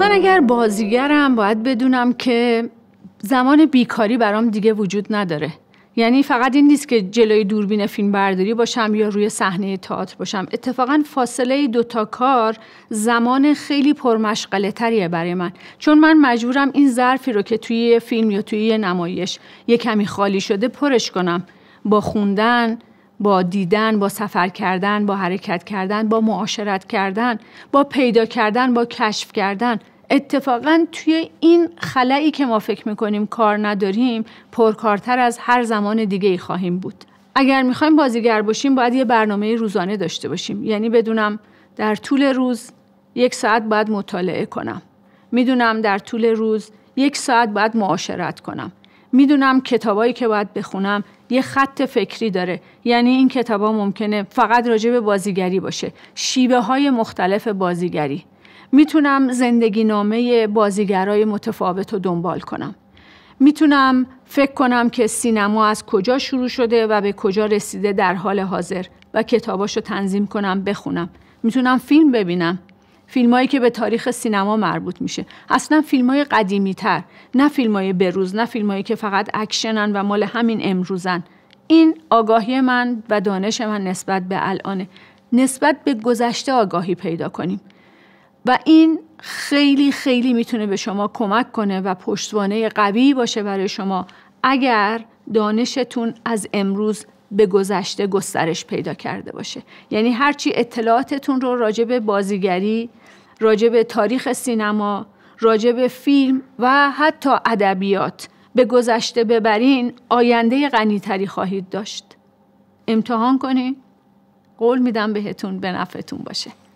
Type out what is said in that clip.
من اگر بازیگرم باید بدونم که زمان بیکاری برام دیگه وجود نداره یعنی فقط این نیست که جلوی دوربین فیلم برداری باشم یا روی صحنه تئاتر باشم اتفاقا فاصله دوتا کار زمان خیلی پرمشغله برای من چون من مجبورم این ظرفی رو که توی فیلم یا توی یه نمایش یه کمی خالی شده پرش کنم با خوندن با دیدن با سفر کردن با حرکت کردن با معاشرت کردن با پیدا کردن با کشف کردن اتفاقا توی این خلایی که ما فکر میکنیم کار نداریم پرکارتر از هر زمان دیگه ای خواهیم بود اگر میخوایم بازیگر باشیم باید یه برنامه روزانه داشته باشیم یعنی بدونم در طول روز یک ساعت باید مطالعه کنم میدونم در طول روز یک ساعت باید معاشرت کنم میدونم کتابایی که باید بخونم یه خط فکری داره یعنی این کتابا ممکنه فقط راجع به بازیگری باشه شیبه های مختلف بازیگری میتونم زندگی نامه بازیگرای متفاوت رو دنبال کنم میتونم فکر کنم که سینما از کجا شروع شده و به کجا رسیده در حال حاضر و کتاباش رو تنظیم کنم بخونم میتونم فیلم ببینم فیلمایی که به تاریخ سینما مربوط میشه اصلا فیلم های قدیمی تر نه فیلم های بروز نه فیلم که فقط اکشنن و مال همین امروزن این آگاهی من و دانش من نسبت به الانه نسبت به گذشته آگاهی پیدا کنیم و این خیلی خیلی میتونه به شما کمک کنه و پشتوانه قوی باشه برای شما اگر دانشتون از امروز به گذشته گسترش پیدا کرده باشه یعنی هرچی اطلاعاتتون رو راجع به بازیگری راجع به تاریخ سینما، راجع به فیلم و حتی ادبیات به گذشته ببرین آینده غنیتری خواهید داشت. امتحان کنید. قول میدم بهتون به نفعتون باشه.